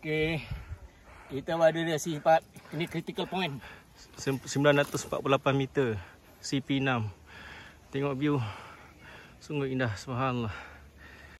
Okay, Kita berada di sifat ini critical point. 948 meter CP6. Tengok view. Sungguh indah subhanallah.